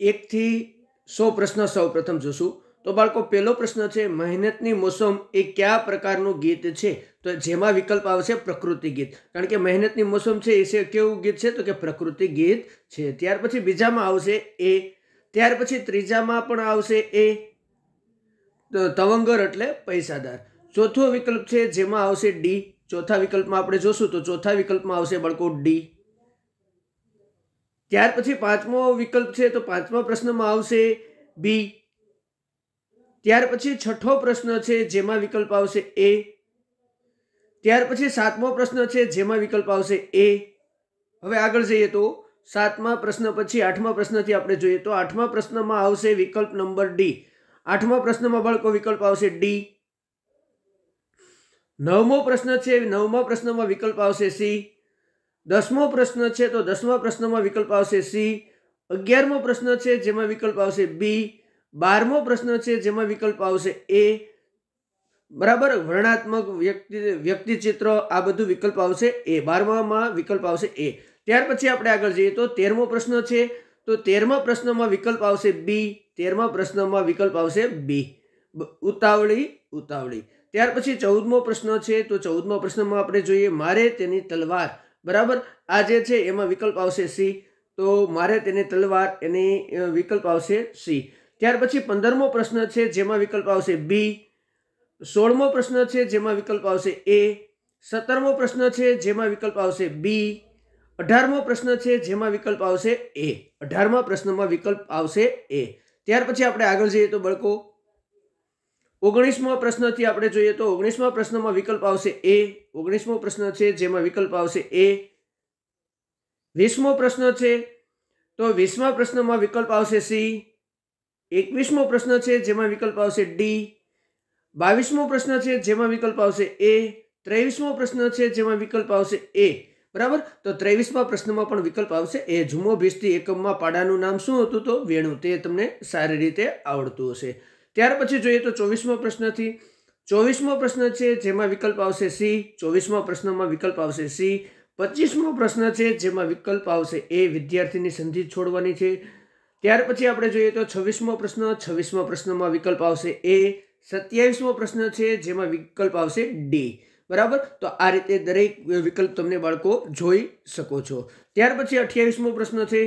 એકથી સો પ્રશ્ન સૌ પ્રથમ જોશું તો બાળકો પહેલો પ્રશ્ન છે મહેનતની મોસમ એ કયા પ્રકારનું ગીત છે તો જેમાં વિકલ્પ આવશે પ્રકૃતિ ગીત કારણ કે મહેનતની મોસમ છે એ છે કેવું ગીત છે તો કે પ્રકૃતિ ગીત છે ત્યાર પછી બીજામાં આવશે એ ત્યાર પછી ત્રીજામાં પણ આવશે એ તવંગર એટલે પૈસાદાર ચોથો વિકલ્પ છે જેમાં આવશે ડી ચોથા વિકલ્પમાં આપણે જોશું તો ચોથા વિકલ્પમાં આવશે બાળકો ડી ત્યાર પછી પાંચમો વિકલ્પ છે તો પાંચમા પ્રશ્નમાં આવશે બી ત્યાર પછી છઠ્ઠો પ્રશ્ન છે જેમાં વિકલ્પ આવશે એ ત્યાર પછી સાતમો પ્રશ્ન છે જેમાં વિકલ્પ આવશે એ હવે આગળ જઈએ તો સાતમા પ્રશ્ન પછી આઠમા પ્રશ્નથી આપણે જોઈએ તો આઠમા પ્રશ્નમાં આવશે વિકલ્પ નંબર ડી આઠમા પ્રશ્નમાં બાળકો વિકલ્પ આવશે ડી નવમો પ્રશ્ન છે નવમા પ્રશ્નમાં વિકલ્પ આવશે સી દસમો પ્રશ્ન છે તો દસમા પ્રશ્નમાં વિકલ્પ આવશે સી અગિયારમો પ્રશ્ન છે જેમાં વિકલ્પ આવશે બી બારમો પ્રશ્ન છે જેમાં વિકલ્પ આવશે એ બરાબર વર્ણાત્મક વ્યક્તિ વ્યક્તિચિત્ર આ બધું વિકલ્પ આવશે એ બારમામાં વિકલ્પ આવશે એ ત્યાર પછી આપણે આગળ જઈએ તો તેરમો પ્રશ્ન છે તો તેરમા પ્રશ્નમાં વિકલ્પ આવશે બી તેરમા પ્રશ્નમાં વિકલ્પ આવશે બી ઉતાવળી ઉતાવળી ત્યાર પછી ચૌદમો પ્રશ્ન છે તો ચૌદમા પ્રશ્નમાં આપણે જોઈએ મારે તેની તલવાર બરાબર આ જે છે એમાં વિકલ્પ આવશે સી તો મારે તેને તલવાર એની વિકલ્પ આવશે સી ત્યાર પછી પંદરમો પ્રશ્ન છે જેમાં વિકલ્પ આવશે બી સોળમો પ્રશ્ન છે જેમાં વિકલ્પ આવશે એ સત્તરમો પ્રશ્ન છે જેમાં વિકલ્પ આવશે બી અઢારમો પ્રશ્ન છે જેમાં વિકલ્પ આવશે એ અઢારમા પ્રશ્નમાં વિકલ્પ આવશે એ ત્યાર પછી આપણે આગળ જઈએ તો બળકો ઓગણીસમો પ્રશ્નથી આપણે જોઈએ તો ઓગણીસમા પ્રશ્નમાં વિકલ્પ આવશે એ ઓગણીસમો પ્રશ્ન છે જેમાં વિકલ્પ આવશે એ વીસમો પ્રશ્ન છે તો વીસમા પ્રશ્નમાં વિકલ્પ આવશે સી એકવીસમો પ્રશ્ન છે જેમાં વિકલ્પ આવશે ડી બાવીસમો પ્રશ્ન છે જેમાં વિકલ્પ આવશે એ ત્રેવીસમો પ્રશ્ન છે જેમાં વિકલ્પ આવશે એ બરાબર તો ત્રેવીસમા પ્રશ્નમાં પણ વિકલ્પ આવશે એ જુમો ભીસ્તી એકમમાં પાડાનું નામ શું હતું તો વેણું તે તમને સારી રીતે આવડતું હશે ત્યાર પછી જોઈએ તો ચોવીસમો પ્રશ્નથી ચોવીસમો પ્રશ્ન છે જેમાં વિકલ્પ આવશે સી ચોવીસમો પ્રશ્નમાં વિકલ્પ આવશે સી પચીસમો પ્રશ્ન છે જેમાં વિકલ્પ આવશે એ વિદ્યાર્થીની સંધિ છોડવાની છે ત્યાર પછી આપણે જોઈએ તો છવ્વીસમો પ્રશ્ન છવ્વીસમો પ્રશ્નમાં વિકલ્પ આવશે એ સત્યાવીસમો પ્રશ્ન છે જેમાં વિકલ્પ આવશે ડી બરાબર તો આ રીતે દરેક વિકલ્પ તમને બાળકો જોઈ શકો છો ત્યાર પછી અઠ્યાવીસમો પ્રશ્ન છે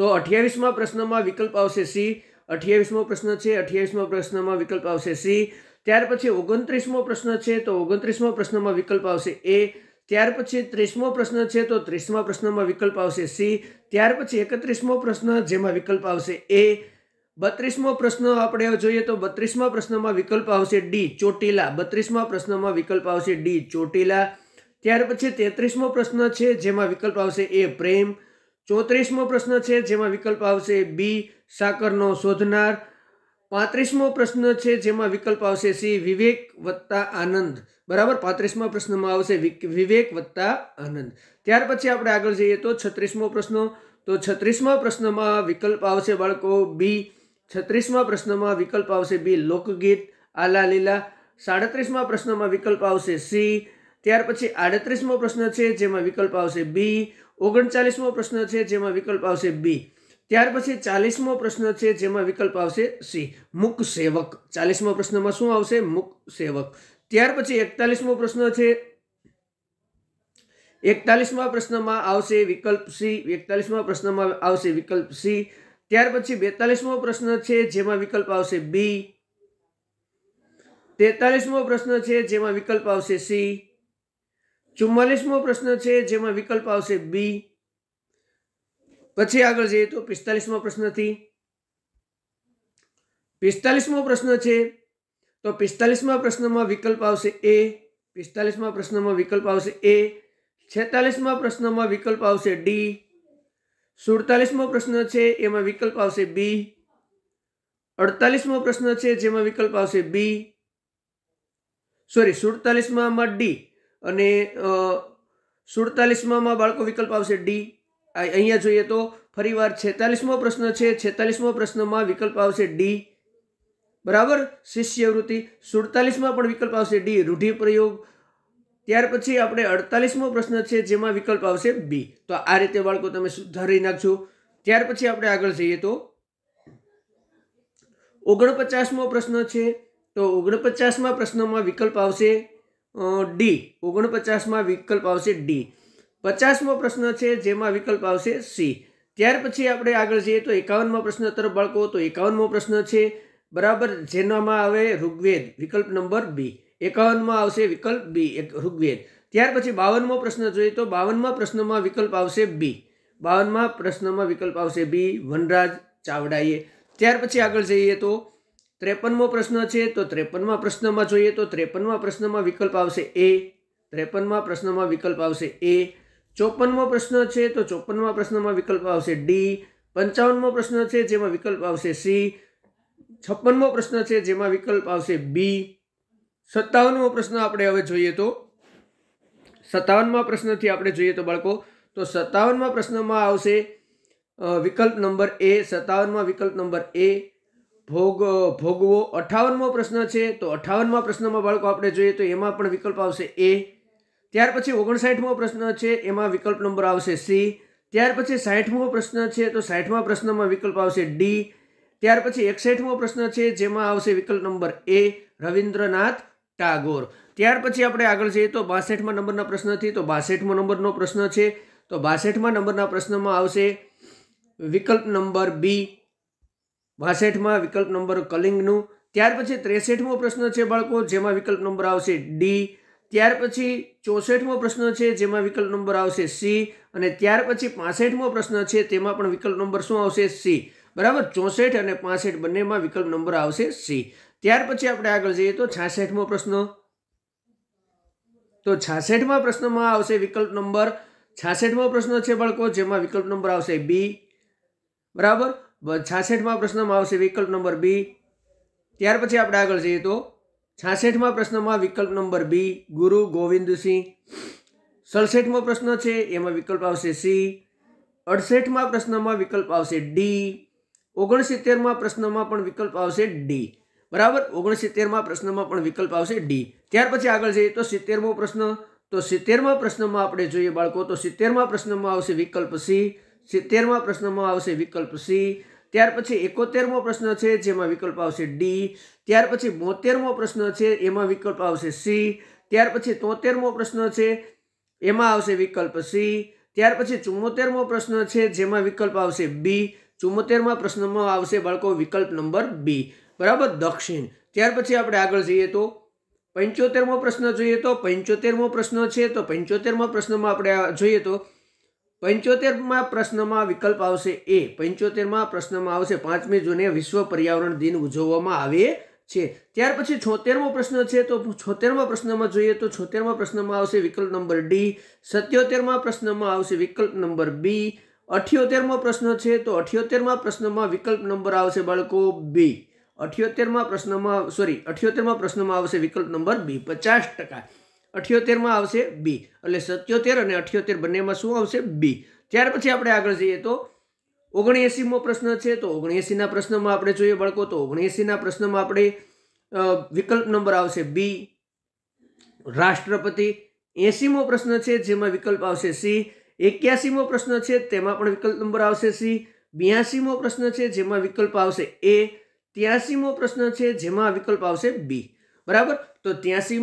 તો અઠ્યાવીસમા પ્રશ્નમાં વિકલ્પ આવશે સી અઠ્યાવીસમો પ્રશ્ન છે અઠ્યાવીસમો પ્રશ્નમાં વિકલ્પ આવશે સી ત્યાર પછી ઓગણત્રીસમો પ્રશ્ન છે તો ઓગણત્રીસમો પ્રશ્નમાં વિકલ્પ આવશે એ ત્યાર પછી ત્રીસમો પ્રશ્ન છે તો ત્રીસમા પ્રશ્નમાં વિકલ્પ આવશે સી ત્યાર પછી એકત્રીસમો પ્રશ્ન જેમાં વિકલ્પ આવશે એ બત્રીસમો પ્રશ્ન આપણે જોઈએ તો બત્રીસમા પ્રશ્નમાં વિકલ્પ આવશે ડી ચોટીલા બત્રીસમા પ્રશ્નમાં વિકલ્પ આવશે ડી ચોટીલા ત્યાર પછી તેત્રીસમો પ્રશ્ન છે જેમાં વિકલ્પ આવશે એ પ્રેમ ચોત્રીસમો પ્રશ્ન છે જેમાં વિકલ્પ આવશે બી સાકરનો શોધનાર પાંત્રીસમો પ્રશ્ન છે જેમાં વિકલ્પ આવશે સી વિવેક વત્તા આનંદ બરાબર પાંત્રીસમા પ્રશ્નમાં આવશે વિવેક વત્તા આનંદ ત્યાર પછી આપણે આગળ જઈએ તો છત્રીસમો પ્રશ્ન તો છત્રીસમા પ્રશ્નમાં વિકલ્પ આવશે બાળકો બી છત્રીસમા પ્રશ્નમાં વિકલ્પ આવશે બી લોકગીત આલા લીલા સાડત્રીસમા પ્રશ્નમાં વિકલ્પ આવશે સી ત્યાર પછી આડત્રીસમો પ્રશ્ન છે જેમાં વિકલ્પ આવશે બી ઓગણચાલીસમો પ્રશ્ન છે જેમાં વિકલ્પ આવશે બી ત્યાર પછી ચાલીસમો પ્રશ્ન છે જેમાં વિકલ્પ આવશે સી મુક સેવક ચાલીસમો પ્રશ્નમાં શું આવશે મુક સેવક ત્યાર પછી એકતાલીસમો પ્રશ્ન છે એકતાલીસમા પ્રશ્નમાં આવશે વિકલ્પ સી એકતાલીસમા પ્રશ્નમાં આવશે વિકલ્પ સી ત્યાર પછી બેતાલીસમો પ્રશ્ન છે જેમાં વિકલ્પ આવશે બી તેતાલીસમો પ્રશ્ન છે જેમાં વિકલ્પ આવશે સી ચુમ્માલીસમો પ્રશ્ન છે જેમાં વિકલ્પ આવશે બી પછી આગળ જઈએ તો પિસ્તાલીસમો પ્રશ્નથી પિસ્તાલીસમો પ્રશ્ન છે તો પિસ્તાલીસમા પ્રશ્નમાં વિકલ્પ આવશે એ પિસ્તાલીસમા પ્રશ્નમાં વિકલ્પ આવશે એ છેતાલીસમા પ્રશ્નમાં વિકલ્પ આવશે ડી સુડતાલીસમો પ્રશ્ન છે એમાં વિકલ્પ આવશે બી અડતાલીસમો પ્રશ્ન છે જેમાં વિકલ્પ આવશે બી સોરી સુડતાલીસમાં ડી અને સુડતાલીસમાં બાળકો વિકલ્પ આવશે ડી અહીંયા જોઈએ તો ફરીવાર છેતાલીસમો પ્રશ્ન છે છેતાલીસમો પ્રશ્નમાં વિકલ્પ આવશે ડી બરાબર શિષ્યવૃત્તિ સુડતાલીસમાં પણ વિકલ્પ આવશે ડી રૂઢિપ્રયોગ ત્યાર પછી આપણે અડતાલીસમો પ્રશ્ન છે જેમાં વિકલ્પ આવશે બી તો આ રીતે બાળકો તમે સુધારી નાખજો ત્યાર પછી આપણે આગળ જઈએ તો ઓગણપચાસમો પ્રશ્ન છે તો ઓગણપચાસમાં પ્રશ્નમાં વિકલ્પ આવશે ડી ઓગણપચાસમાં વિકલ્પ આવશે ડી પચાસમો પ્રશ્ન છે જેમાં વિકલ્પ આવશે સી ત્યાર પછી આપણે આગળ જઈએ તો એકાવનમો પ્રશ્ન તરફ બાળકો તો એકાવનમો પ્રશ્ન છે બરાબર જેનામાં આવે ઋગ્વેદ વિકલ્પ નંબર બી એકાવનમાં આવશે વિકલ્પ બી એક ઋગ્વેદ ત્યાર પછી બાવનમો પ્રશ્ન જોઈએ તો બાવનમાં પ્રશ્નમાં વિકલ્પ આવશે બી બાવનમાં પ્રશ્નમાં વિકલ્પ આવશે બી વનરાજ ચાવડાએ ત્યાર પછી આગળ જઈએ તો ત્રેપનમો પ્રશ્ન છે તો ત્રેપનમાં પ્રશ્નમાં જોઈએ તો ત્રેપનમાં પ્રશ્નમાં વિકલ્પ આવશે એ ત્રેપનમાં પ્રશ્નમાં વિકલ્પ આવશે એ ચોપનમો પ્રશ્ન છે તો ચોપનમાં પ્રશ્નમાં વિકલ્પ આવશે ડી પંચાવનમો પ્રશ્ન છે જેમાં વિકલ્પ આવશે સી છપ્પનમો પ્રશ્ન છે જેમાં વિકલ્પ આવશે બી સત્તાવનમો પ્રશ્ન આપણે હવે જોઈએ તો સત્તાવનમાં પ્રશ્નથી આપણે જોઈએ તો બાળકો તો સત્તાવનમાં પ્રશ્નમાં આવશે વિકલ્પ નંબર એ સત્તાવનમાં વિકલ્પ નંબર એ ભોગ ભોગવો અઠાવનમો પ્રશ્ન છે તો અઠાવનમાં પ્રશ્નમાં બાળકો આપણે જોઈએ તો એમાં પણ વિકલ્પ આવશે એ ત્યાર પછી ઓગણસાઠમો પ્રશ્ન છે એમાં વિકલ્પ નંબર આવશે સી ત્યાર પછી સાઠમો પ્રશ્ન છે તો સાઠમા પ્રશ્નમાં વિકલ્પ આવશે ડી ત્યાર પછી એકસઠમો પ્રશ્ન છે જેમાં આવશે વિકલ્પ નંબર એ રવિન્દ્રનાથ ટાગોર ત્યાર પછી આપણે આગળ જઈએ તો બાસઠમાં નંબરના પ્રશ્નથી તો બાસઠમો નંબરનો પ્રશ્ન છે તો બાસઠમાં નંબરના પ્રશ્નમાં આવશે વિકલ્પ નંબર બી બાસઠમાં વિકલ્પ નંબર કલિંગનું ત્યાર પછી ત્રેસઠમો પ્રશ્ન છે બાળકો જેમાં વિકલ્પ નંબર આવશે ડી ત્યાર પછી ચોસઠમો પ્રશ્ન છે જેમાં વિકલ્પ નંબર આવશે સી અને ત્યાર પછી પાસઠમો પ્રશ્ન છે તેમાં પણ વિકલ્પ નંબર શું આવશે સી બરાબર ચોસઠ અને પાસઠ બંનેમાં વિકલ્પ નંબર આવશે સી ત્યાર પછી આપણે આગળ જઈએ તો છાસઠમો પ્રશ્ન તો છાસઠમાં પ્રશ્નમાં આવશે વિકલ્પ નંબર છાસઠમો પ્રશ્ન છે બાળકો જેમાં વિકલ્પ નંબર આવશે બી બરાબર છાસઠમાં પ્રશ્નમાં આવશે વિકલ્પ નંબર બી ત્યાર પછી આપણે આગળ જઈએ તો છાસઠમાં પ્રશ્નમાં વિકલ્પ નંબર બી ગુરુ ગોવિંદસિંહ સડસઠમો પ્રશ્ન છે એમાં વિકલ્પ આવશે સી અડસઠમાં પ્રશ્નમાં વિકલ્પ આવશે ડી ઓગણસિત્તેરમાં પ્રશ્નમાં પણ વિકલ્પ આવશે ડી બરાબર ઓગણસિત્તેરમાં પ્રશ્નમાં પણ વિકલ્પ આવશે ડી ત્યાર પછી આગળ જઈએ તો સિત્તેરમો પ્રશ્ન તો સિત્તેરમાં પ્રશ્નમાં આપણે જોઈએ બાળકો તો સિત્તેરમાં પ્રશ્નમાં આવશે વિકલ્પ સી સિત્તેરમાં પ્રશ્નમાં આવશે વિકલ્પ સી ત્યાર પછી એકોતેરમો પ્રશ્ન છે જેમાં વિકલ્પ આવશે ડી ત્યાર પછી બોતેરમો પ્રશ્ન છે એમાં વિકલ્પ આવશે સી ત્યાર પછી તોતેરમો પ્રશ્ન છે એમાં આવશે વિકલ્પ સી ત્યાર પછી ચુમ્મોતેરમો પ્રશ્ન છે જેમાં વિકલ્પ આવશે બી ચુમ્મોતેરમા પ્રશ્નમાં આવશે બાળકો વિકલ્પ નંબર બી બરાબર દક્ષિણ ત્યાર પછી આપણે આગળ જઈએ તો પંચોતેરમો પ્રશ્ન જોઈએ તો પંચોતેરમો પ્રશ્ન છે તો પંચોતેરમા પ્રશ્નમાં આપણે જોઈએ તો પંચોતેરમાં પ્રશ્નમાં વિકલ્પ આવશે એ પંચોતેરમાં પ્રશ્નમાં આવશે પાંચમી જૂને વિશ્વ પર્યાવરણ દિન ઉજવવામાં આવે છે ત્યાર પછી છોતેરમો પ્રશ્ન છે તો છોતેરમા પ્રશ્નમાં જોઈએ તો છોતેરમા પ્રશ્નમાં આવશે વિકલ્પ નંબર ડી સત્યોતેરમા પ્રશ્નમાં આવશે વિકલ્પ નંબર બી અઠ્યોતેરમો પ્રશ્ન છે તો અઠ્યોતેરમા પ્રશ્નમાં વિકલ્પ નંબર આવશે બાળકો બી અઠ્યોતેરમા પ્રશ્નમાં સોરી અઠ્યોતેરમા પ્રશ્નમાં આવશે વિકલ્પ નંબર બી પચાસ ટકા અઠ્યોતેરમાં આવશે બી એટલે સત્યોતેર અને અઠ્યોતેર બંનેમાં શું આવશે બી ત્યાર પછી આપણે આગળ જઈએ તો ઓગણએંસીમો પ્રશ્ન છે તો ઓગણએંસીના પ્રશ્નમાં આપણે જોઈએ બાળકો તો ઓગણએંસીના પ્રશ્નમાં આપણે વિકલ્પ નંબર આવશે બી રાષ્ટ્રપતિ એંસીમો પ્રશ્ન છે જેમાં વિકલ્પ આવશે સી એક્યાસીમો પ્રશ્ન છે તેમાં પણ વિકલ્પ નંબર આવશે સી બ્યાસીમો પ્રશ્ન છે જેમાં વિકલ્પ આવશે એ ત્યાસીમો પ્રશ્ન છે જેમાં વિકલ્પ આવશે બી બરાબર તો ત્યાંસી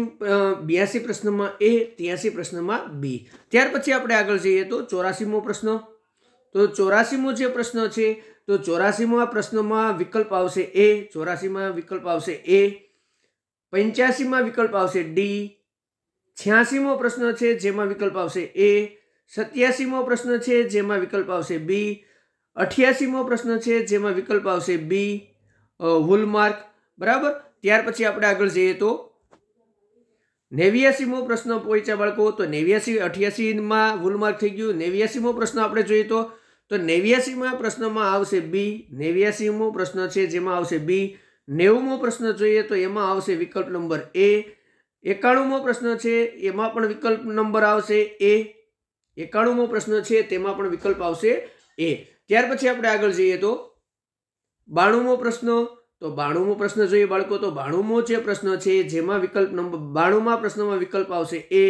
બ્યાસી પ્રશ્નમાં એ ત્યાંસી પ્રશ્નમાં બી ત્યાર પછી આપણે આગળ જઈએ તો ચોરાસીમો પ્રશ્ન તો ચોરાસીમો જે પ્રશ્ન છે તો ચોરાસીમાં પ્રશ્નમાં વિકલ્પ આવશે એ ચોરાસીમાં વિકલ્પ આવશે એ પંચ્યાસીમાં વિકલ્પ આવશે ડી છ્યાસીમો પ્રશ્ન છે જેમાં વિકલ્પ આવશે એ સત્યાસીમો પ્રશ્ન છે જેમાં વિકલ્પ આવશે બી અઠ્યાસીમો પ્રશ્ન છે જેમાં વિકલ્પ આવશે બી હોલમાર્ક બરાબર ત્યાર પછી આપણે આગળ જઈએ તો નેવ્યાસીમો પ્રશ્ન પહોંચ્યા બાળકો તો નેવ્યાસી અઠ્યાસીમાં ભૂલ થઈ ગયું નેવ્યાસીમો પ્રશ્ન આપણે જોઈએ તો તો નેવ્યાસીમાં પ્રશ્નમાં આવશે બી નેવ્યાસીમો પ્રશ્ન છે જેમાં આવશે બી નેવુંમો પ્રશ્ન જોઈએ તો એમાં આવશે વિકલ્પ નંબર એ એકાણુંમો પ્રશ્ન છે એમાં પણ વિકલ્પ નંબર આવશે એ એકાણુંમો પ્રશ્ન છે તેમાં પણ વિકલ્પ આવશે એ ત્યાર પછી આપણે આગળ જઈએ તો બાણુંમો પ્રશ્ન તો બાણુંમો પ્રશ્ન જોઈએ બાળકો તો બાણુંમો જે પ્રશ્ન છે જેમાં વિકલ્પ નંબર બાણુંમાં પ્રશ્નમાં વિકલ્પ આવશે એ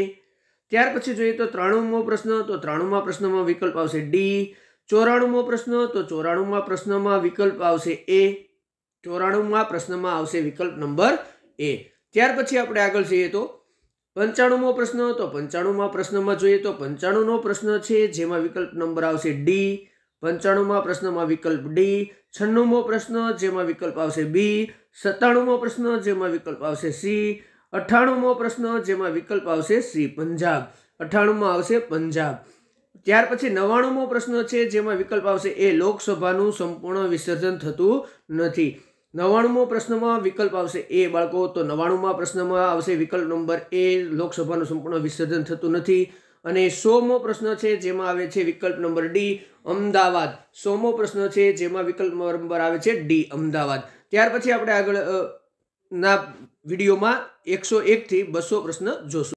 ત્યાર પછી જોઈએ તો ત્રાણુંમો પ્રશ્ન તો ત્રાણુંમાં પ્રશ્નમાં વિકલ્પ આવશે ડી ચોરાણુંમો પ્રશ્ન તો ચોરાણુંમાં પ્રશ્નમાં વિકલ્પ આવશે એ ચોરાણુંમાં પ્રશ્નમાં આવશે વિકલ્પ નંબર એ ત્યાર પછી આપણે આગળ જઈએ તો પંચાણુંમો પ્રશ્ન તો પંચાણુંમાં પ્રશ્નમાં જોઈએ તો પંચાણુંનો પ્રશ્ન છે જેમાં વિકલ્પ નંબર આવશે ડી પંચાણુંમાં પ્રશ્નમાં વિકલ્પ ડી છન્નુંમો પ્રશ્ન જેમાં વિકલ્પ આવશે બી સત્તાણુંમો પ્રશ્ન જેમાં વિકલ્પ આવશે સી અઠ્ઠાણુંમો પ્રશ્ન જેમાં વિકલ્પ આવશે સી પંજાબ અઠ્ઠાણુંમાં આવશે પંજાબ ત્યાર પછી નવ્વાણુંમો પ્રશ્ન છે જેમાં વિકલ્પ આવશે એ લોકસભાનું સંપૂર્ણ વિસર્જન થતું નથી નવ્વાણુંમો પ્રશ્નમાં વિકલ્પ આવશે એ બાળકો તો નવ્વાણુંમાં પ્રશ્નમાં આવશે વિકલ્પ નંબર એ લોકસભાનું સંપૂર્ણ વિસર્જન થતું નથી અને સોમો પ્રશ્ન છે જેમાં આવે છે વિકલ્પ નંબર ડી અમદાવાદ સોમો પ્રશ્ન છે જેમાં વિકલ્પ નંબર આવે છે ડી અમદાવાદ ત્યાર પછી આપણે આગળ ના વિડીયોમાં એકસો એકથી બસો પ્રશ્ન જોશું